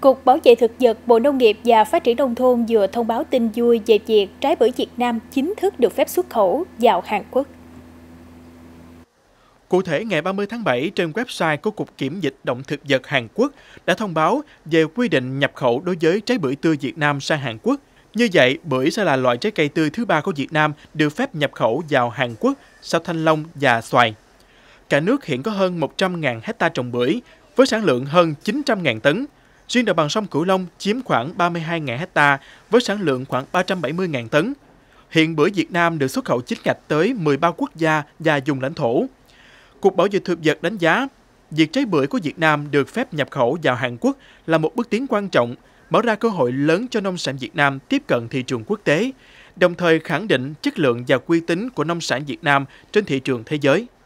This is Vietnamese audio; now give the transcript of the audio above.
Cục Bảo vệ Thực vật Bộ Nông nghiệp và Phát triển Nông thôn vừa thông báo tin vui về việc trái bưởi Việt Nam chính thức được phép xuất khẩu vào Hàn Quốc. Cụ thể, ngày 30 tháng 7, trên website của Cục Kiểm dịch Động thực vật Hàn Quốc đã thông báo về quy định nhập khẩu đối với trái bưởi tươi Việt Nam sang Hàn Quốc. Như vậy, bưởi sẽ là loại trái cây tươi thứ ba của Việt Nam được phép nhập khẩu vào Hàn Quốc sau thanh long và xoài. Cả nước hiện có hơn 100.000 hecta trồng bưởi, với sản lượng hơn 900.000 tấn, Riêng đồng bằng sông Cửu Long chiếm khoảng 32.000 ha với sản lượng khoảng 370.000 tấn. Hiện bưởi Việt Nam được xuất khẩu chính ngạch tới 13 quốc gia và vùng lãnh thổ. Cục Bảo vệ Thực vật đánh giá, việc trái bưởi của Việt Nam được phép nhập khẩu vào Hàn Quốc là một bước tiến quan trọng, mở ra cơ hội lớn cho nông sản Việt Nam tiếp cận thị trường quốc tế, đồng thời khẳng định chất lượng và uy tín của nông sản Việt Nam trên thị trường thế giới.